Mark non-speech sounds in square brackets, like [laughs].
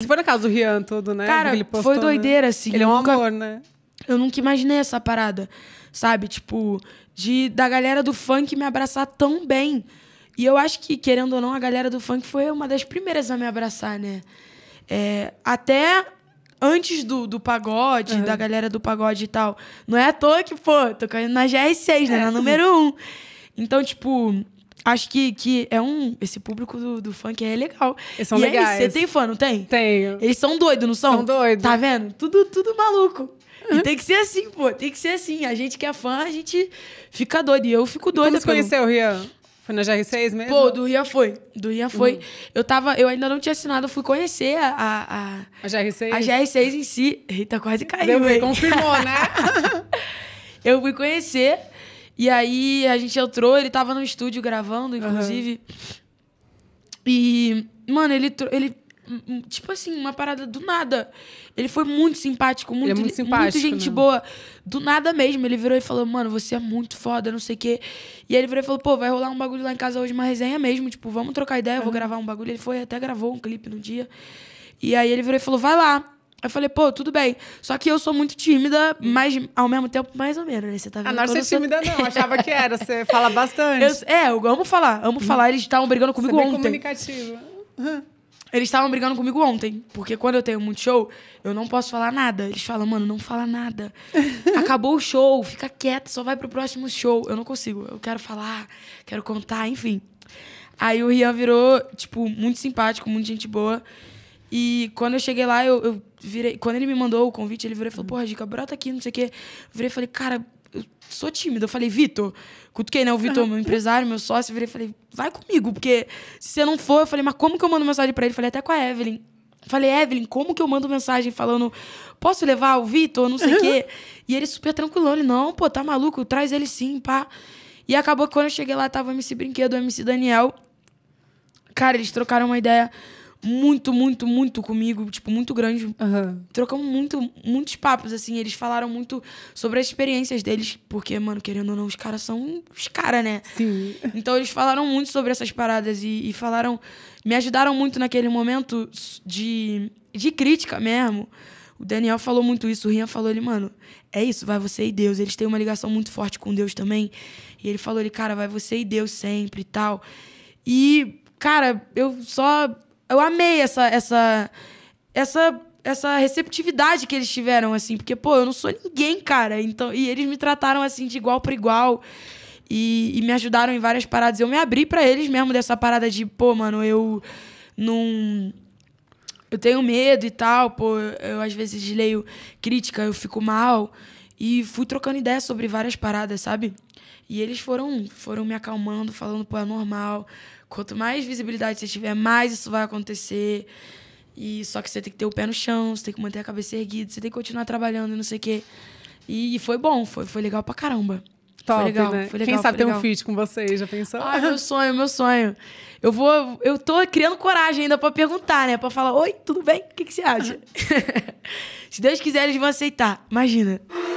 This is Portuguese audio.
Você foi na casa do Rian todo, né? Cara, postou, foi né? doideira, né? assim. Ele é um nunca, amor, né? Eu nunca imaginei essa parada, sabe? Tipo, de da galera do funk me abraçar tão bem. E eu acho que, querendo ou não, a galera do funk foi uma das primeiras a me abraçar, né? É, até antes do, do pagode, uhum. da galera do pagode e tal. Não é à toa que, pô, tô caindo na GR6, né? É. Na número um. Então, tipo, acho que, que é um. Esse público do, do funk é legal. Eles são e é legais. você tem fã, não tem? Tenho. Eles são doidos, não são? São doidos. Tá vendo? Tudo, tudo maluco. E tem que ser assim, pô. Tem que ser assim. A gente que é fã, a gente fica doido. E eu fico doida. E como você pelo... conheceu o Rian? Foi na GR6 mesmo? Pô, do Rian foi. Do Rian foi. Uhum. Eu tava... Eu ainda não tinha assinado. Eu fui conhecer a... A, a, a GR6? A GR6 em si. Eita, quase caiu, velho. Confirmou, né? [laughs] eu fui conhecer... E aí a gente entrou, ele tava no estúdio gravando, inclusive. Uhum. E, mano, ele, ele. Hum, hum, tipo assim, uma parada do nada. Ele foi muito simpático, muito, ele é muito simpático, gente né? boa. Do nada mesmo. Ele virou e falou, mano, você é muito foda, não sei o quê. E aí ele virou e falou, pô, vai rolar um bagulho lá em casa hoje, uma resenha mesmo. Tipo, vamos trocar ideia, eu vou gravar um bagulho. Ele foi até gravou um clipe no dia. E aí ele virou e falou, vai lá. Eu falei, pô, tudo bem. Só que eu sou muito tímida, mas ao mesmo tempo, mais ou menos, né? Você tá ah, vendo? A não ser tímida, não. [laughs] Achava que era. Você fala bastante. Eu, é, eu amo falar. Amo falar. Eles estavam brigando comigo Você é ontem. comunicativa. Eles estavam brigando comigo ontem. Porque quando eu tenho muito show, eu não posso falar nada. Eles falam, mano, não fala nada. [laughs] Acabou o show, fica quieto, só vai pro próximo show. Eu não consigo. Eu quero falar, quero contar, enfim. Aí o Rian virou, tipo, muito simpático, muito gente boa. E quando eu cheguei lá, eu, eu virei. Quando ele me mandou o convite, ele virou e falou: Porra, Dica, brota aqui, não sei o quê. Eu virei e falei: Cara, eu sou tímido. Eu falei: Vitor, cutuquei, né? O Vitor, meu empresário, meu sócio. Eu virei e falei: Vai comigo, porque se você não for, eu falei: Mas como que eu mando mensagem pra ele? Eu falei: Até com a Evelyn. Falei, Evelyn, como que eu mando mensagem falando, posso levar o Vitor, não sei o quê? E ele super tranquilo, ele, não, pô, tá maluco, traz ele sim, pá. E acabou que quando eu cheguei lá, tava o MC Brinquedo, o MC Daniel. Cara, eles trocaram uma ideia muito, muito, muito comigo, tipo, muito grande. Uhum. Trocamos muito, muitos papos, assim. Eles falaram muito sobre as experiências deles, porque, mano, querendo ou não, os caras são os caras, né? Sim. Então eles falaram muito sobre essas paradas e, e falaram. Me ajudaram muito naquele momento de, de crítica mesmo. O Daniel falou muito isso, o Rian falou, ele, mano, é isso, vai você e Deus. Eles têm uma ligação muito forte com Deus também. E ele falou, ele, cara, vai você e Deus sempre e tal. E, cara, eu só eu amei essa, essa, essa, essa receptividade que eles tiveram, assim, porque, pô, eu não sou ninguém, cara. Então, e eles me trataram assim de igual para igual. E, e, me ajudaram em várias paradas. Eu me abri para eles mesmo dessa parada de, pô, mano, eu não. Eu tenho medo e tal, pô, eu, às vezes leio crítica, eu fico mal. E fui trocando ideia sobre várias paradas, sabe? E eles foram, foram me acalmando, falando, pô, é normal Quanto mais visibilidade você tiver, mais isso vai acontecer. E só que você tem que ter o pé no chão, você tem que manter a cabeça erguida, você tem que continuar trabalhando e não sei o quê. E foi bom, foi, foi legal pra caramba. Top, foi legal, né? foi legal. Quem sabe ter um feat com vocês, já pensou? Ah, meu sonho, meu sonho. Eu vou. Eu tô criando coragem ainda pra perguntar, né? Pra falar, oi, tudo bem? O que, que você acha? [laughs] [laughs] Se Deus quiser, eles vão aceitar. Imagina.